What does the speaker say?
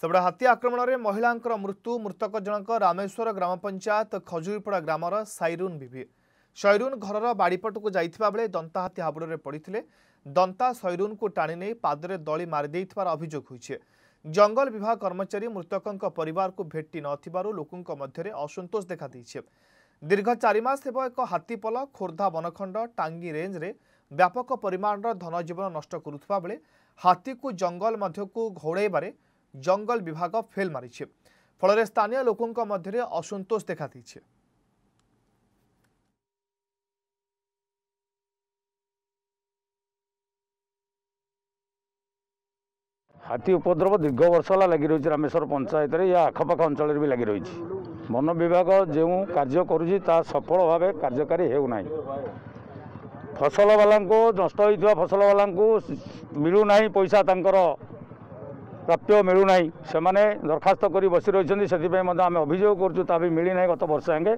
ସେପଟେ ହାତୀ ଆକ୍ରମଣରେ ମହିଳାଙ୍କର ମୃତ୍ୟୁ ମୃତକ ଜଣକ ରାମେଶ୍ୱର ଗ୍ରାମ ପଞ୍ଚାୟତ ଖଜୁରୀପଡ଼ା ଗ୍ରାମର ସାଇରୁନ୍ ବିଭି ସୈରୁନ୍ ଘରର ବାଡ଼ିପଟକୁ ଯାଇଥିବା ବେଳେ ଦନ୍ତା ହାତୀ ହାବୁଡ଼ରେ ପଡ଼ିଥିଲେ ଦନ୍ତା ସୈରୁନ୍କୁ ଟାଣି ନେଇ ପାଦରେ ଦଳି ମାରିଦେଇଥିବାର ଅଭିଯୋଗ ହୋଇଛି ଜଙ୍ଗଲ ବିଭାଗ କର୍ମଚାରୀ ମୃତକଙ୍କ ପରିବାରକୁ ଭେଟି ନଥିବାରୁ ଲୋକଙ୍କ ମଧ୍ୟରେ ଅସନ୍ତୋଷ ଦେଖାଦେଇଛି ଦୀର୍ଘ ଚାରି ମାସ ହେବ ଏକ ହାତୀପଲ ଖୋର୍ଦ୍ଧା ବନଖଣ୍ଡ ଟାଙ୍ଗି ରେଞ୍ଜରେ ବ୍ୟାପକ ପରିମାଣର ଧନଜୀବନ ନଷ୍ଟ କରୁଥିବା ବେଳେ ହାତୀକୁ ଜଙ୍ଗଲ ମଧ୍ୟକୁ ଘୋଡ଼ାଇବାରେ ଜଙ୍ଗଲ ବିଭାଗ ଫେଲ୍ ମାରିଛି ଫଳରେ ସ୍ଥାନୀୟ ଲୋକଙ୍କ ମଧ୍ୟରେ ଅସନ୍ତୋଷ ଦେଖାଦେଇଛି ହାତୀ ଉପଦ୍ରବ ଦୀର୍ଘ ବର୍ଷ ହେଲା ଲାଗି ରହିଛି ରାମେଶ୍ୱର ପଞ୍ଚାୟତରେ ୟା ଆଖପାଖ ଅଞ୍ଚଳରେ ବି ଲାଗି ରହିଛି ବନ ବିଭାଗ ଯେଉଁ କାର୍ଯ୍ୟ କରୁଛି ତାହା ସଫଳ ଭାବେ କାର୍ଯ୍ୟକାରୀ ହେଉନାହିଁ ଫସଲବାଲାଙ୍କୁ ନଷ୍ଟ ହୋଇଥିବା ଫସଲବାଲାଙ୍କୁ ମିଳୁନାହିଁ ପଇସା ତାଙ୍କର ପ୍ରାପ୍ୟ ମିଳୁନାହିଁ ସେମାନେ ଦରଖାସ୍ତ କରି ବସି ରହିଛନ୍ତି ସେଥିପାଇଁ ମଧ୍ୟ ଆମେ ଅଭିଯୋଗ କରୁଛୁ ତା ବି ମିଳିନାହିଁ ଗତ ବର୍ଷ ଯାଙ୍କେ